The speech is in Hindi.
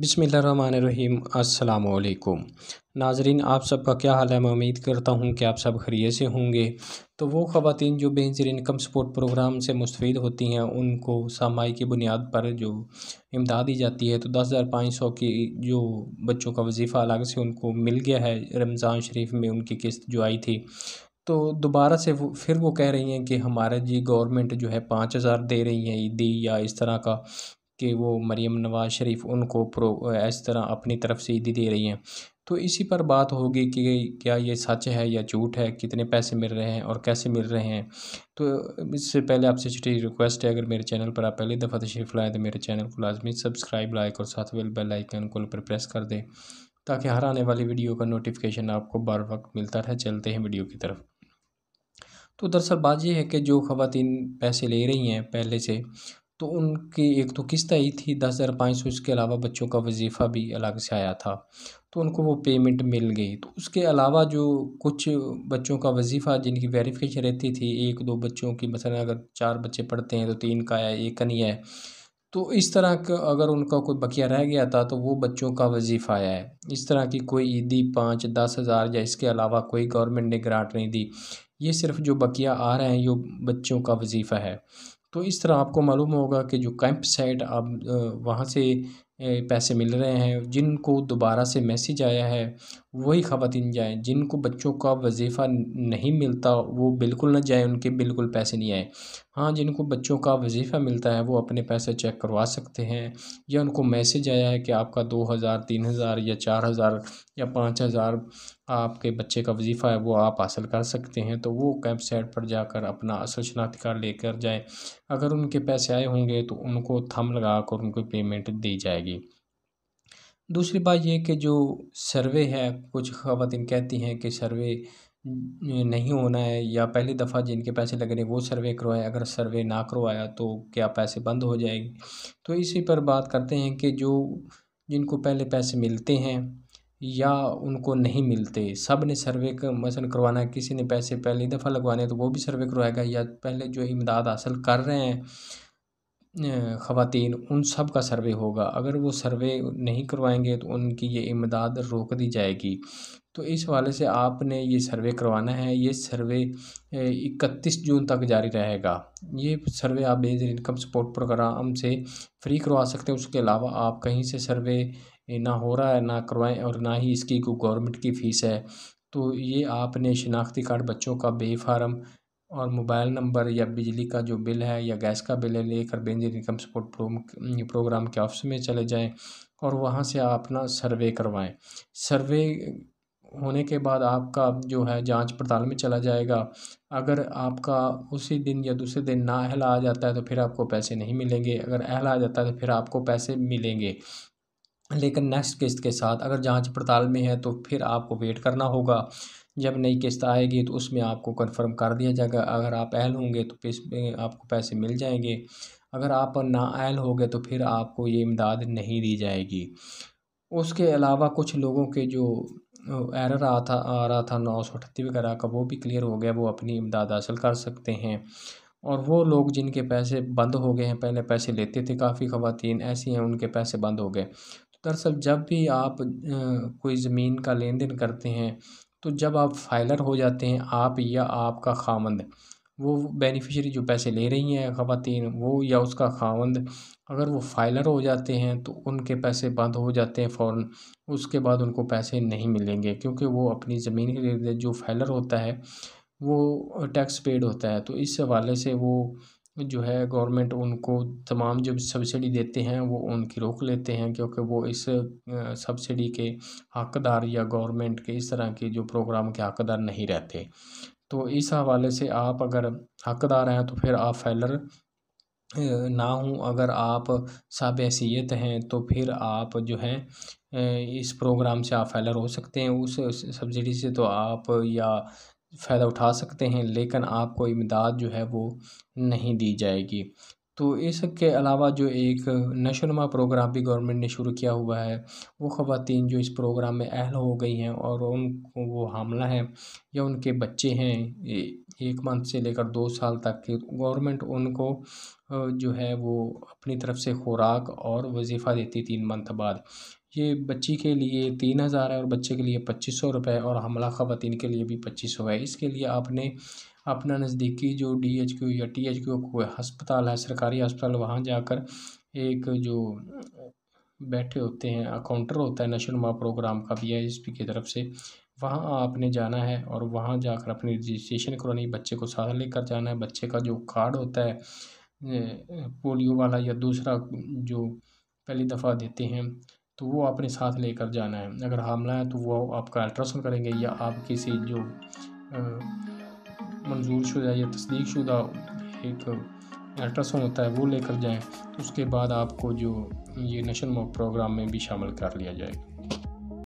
बिसमीम् अल्लाम नाजरीन आप सबका क्या हाल है मैं उम्मीद करता हूँ कि आप सब खरीय से होंगे तो वो ख़वान जो बेहतर इनकम सपोर्ट प्रोग्राम से मुस्तफ़ होती हैं उनको सामाई की बुनियाद पर जो इमदाद दी जाती है तो दस हज़ार पाँच सौ की जो बच्चों का वजीफ़ा अलग से उनको मिल गया है रमज़ान शरीफ में उनकी किस्त जो आई थी तो दोबारा से वो फिर वो कह रही हैं कि हमारा जी गवर्नमेंट जो है पाँच हज़ार दे रही है ईदी या इस तरह का कि वो मरीम नवाज़ शरीफ उनको प्रो इस तरह अपनी तरफ से ईदी दे रही हैं तो इसी पर बात होगी कि क्या ये सच है या झूठ है कितने पैसे मिल रहे हैं और कैसे मिल रहे हैं तो इससे पहले आपसे छोटी रिक्वेस्ट है अगर मेरे चैनल पर आप पहली दफ़ा तशरीफ़ लाएँ तो मेरे चैनल को लाजमी सब्सक्राइब लाइक और साथ में बेल आइकन को पर प्रेस कर दें ताकि हर आने वाली वीडियो का नोटिफिकेशन आपको बार वक्त मिलता रहे चलते हैं वीडियो की तरफ तो दरअसल बात यह है कि जो खातन पैसे ले रही हैं पहले से तो उनकी एक तो किस्त आई थी दस हज़ार पाँच सौ इसके अलावा बच्चों का वजीफ़ा भी अलग से आया था तो उनको वो पेमेंट मिल गई तो उसके अलावा जो कुछ बच्चों का वजीफ़ा जिनकी वेरिफिकेशन रहती थी एक दो बच्चों की मसला अगर चार बच्चे पढ़ते हैं तो तीन का है एक का नहीं है तो इस तरह का अगर उनका कोई बकिया रह गया था तो वो बच्चों का वजीफ़ा आया है इस तरह की कोई ईदी पाँच दस हज़ार या इसके अलावा कोई गवर्नमेंट ने ग्रांट नहीं दी ये सिर्फ जो बकिया आ रहे हैं ये बच्चों का वजीफ़ा है तो इस तरह आपको मालूम होगा कि जो कैंप साइट आप वहाँ से पैसे मिल रहे हैं जिनको दोबारा से मैसेज आया है वही ख़वान जाएँ जिनको बच्चों का वजीफ़ा नहीं मिलता वो बिल्कुल ना जाएँ उनके बिल्कुल पैसे नहीं आए हाँ जिनको बच्चों का वजीफ़ा मिलता है वो अपने पैसे चेक करवा सकते हैं या उनको मैसेज आया है कि आपका दो हज़ार तीन हज़ार या चार हज़ार या पाँच हज़ार आपके बच्चे का वजीफ़ा है वो आप हासिल कर सकते हैं तो वो वेबसाइट पर जाकर अपना असल शनाख्त कार्ड लेकर जाएँ अगर उनके पैसे आए होंगे तो उनको थम लगा कर उनको पेमेंट दी जाएगी जाएगी दूसरी बात यह कि जो सर्वे है कुछ ख़वातीन कहती हैं कि सर्वे नहीं होना है या पहली दफ़ा जिनके पैसे लग रहे वो सर्वे करवाए अगर सर्वे ना करवाया तो क्या पैसे बंद हो जाएंगे तो इसी पर बात करते हैं कि जो जिनको पहले पैसे मिलते हैं या उनको नहीं मिलते सब ने सर्वे का मसन करवाना है किसी ने पैसे पहली दफ़ा लगवाने तो वो भी सर्वे करवाएगा या पहले जो इमदाद हासिल कर रहे हैं ख़वातीन उन सब का सर्वे होगा अगर वो सर्वे नहीं करवाएंगे तो उनकी ये इमदाद रोक दी जाएगी तो इस हवाले से आपने ये सर्वे करवाना है ये सर्वे इकतीस जून तक जारी रहेगा ये सर्वे आप बेहतर इनकम सपोर्ट प्रोग्राम से फ्री करवा सकते हैं उसके अलावा आप कहीं से सर्वे ना हो रहा है ना करवाएं और ना ही इसकी गवर्नमेंट की फ़ीस है तो ये आपने शनाख्ती कार्ड बच्चों का बेफारम और मोबाइल नंबर या बिजली का जो बिल है या गैस का बिल है लेकर बेंजिन इनकम सपोर्ट प्रोग्राम के ऑफिस में चले जाएं और वहाँ से आप अपना सर्वे करवाएं सर्वे होने के बाद आपका जो है जांच पड़ताल में चला जाएगा अगर आपका उसी दिन या दूसरे दिन ना अहला आ जाता है तो फिर आपको पैसे नहीं मिलेंगे अगर अहला आ जाता है तो फिर आपको पैसे मिलेंगे लेकिन नेक्स्ट किस्त के साथ अगर जांच पड़ताल में है तो फिर आपको वेट करना होगा जब नई किस्त आएगी तो उसमें आपको कंफर्म कर दिया जाएगा अगर आप अहल होंगे तो आपको पैसे मिल जाएंगे अगर आप ना अहल गए तो फिर आपको ये इमदाद नहीं दी जाएगी उसके अलावा कुछ लोगों के जो एरर आ था आ रहा था नौ सौ अठत्ती वगैरह का वो भी क्लियर हो गया वो अपनी इमदाद हासिल कर सकते हैं और वो लोग जिनके पैसे बंद हो गए हैं पहले पैसे लेते थे काफ़ी ख़वान ऐसी हैं उनके पैसे बंद हो गए दरअसल जब भी आप कोई ज़मीन का लेन देन करते हैं तो जब आप फाइलर हो जाते हैं आप या आपका खामंद वो बेनिफिशियरी जो पैसे ले रही हैं ख़वान वो या उसका खावंद अगर वो फाइलर हो जाते हैं तो उनके पैसे बंद हो जाते हैं फ़ौर उसके बाद उनको पैसे नहीं मिलेंगे क्योंकि वो अपनी ज़मीन के लिए जो फाइलर होता है वो टैक्स पेड होता है तो इस हवाले से वो जो है गवर्नमेंट उनको तमाम जो सब्सिडी देते हैं वो उनकी रोक लेते हैं क्योंकि वो इस सब्सिडी के हकदार या गवर्नमेंट के इस तरह के जो प्रोग्राम के हकदार नहीं रहते तो इस हवाले से आप अगर हकदार हैं तो फिर आप फैलर ना हूँ अगर आप साब हैसीत हैं तो फिर आप जो है इस प्रोग्राम से आप फैलर हो सकते हैं उस सब्सिडी से तो आप या फ़ायदा उठा सकते हैं लेकिन आपको इमदाद जो है वो नहीं दी जाएगी तो इसके अलावा जो एक नशोनुमा प्रोग्राम भी गवर्नमेंट ने शुरू किया हुआ है वो ख़वान जो इस प्रोग्राम में अहल हो गई हैं और उनको वो हामला है या उनके बच्चे हैं एक मंथ से लेकर दो साल तक के गवर्नमेंट उनको जो है वो अपनी तरफ से खुराक और वजीफ़ा देती तीन मंथ बाद ये बच्ची के लिए तीन हज़ार है और बच्चे के लिए पच्चीस सौ रुपये और हमला ख़वातीन के लिए भी पच्चीस सौ है इसके लिए आपने अपना नज़दीकी जो डी एच क्यू या टी एच क्यू कोई हस्पताल है सरकारी हस्पताल वहाँ जाकर एक जो बैठे होते हैं अकाउंटर होता है नशो नुमा प्रोग्राम का वी आई एस पी की तरफ से वहाँ आपने जाना है और वहाँ जाकर अपनी रजिस्ट्रेशन करवानी बच्चे को साथ लेकर जाना है बच्चे का जो कार्ड होता है पोलियो वाला या दूसरा जो पहली दफ़ा देते हैं तो वो अपने साथ लेकर जाना है अगर हमला है तो वो आपका अल्ट्रासाउंड करेंगे या आप किसी जो मंजूर शुदा या तस्दीक शुदा एक अल्ट्रासाउंड होता है वो लेकर जाएं उसके बाद आपको जो ये नेशनल मॉक प्रोग्राम में भी शामिल कर लिया जाएगा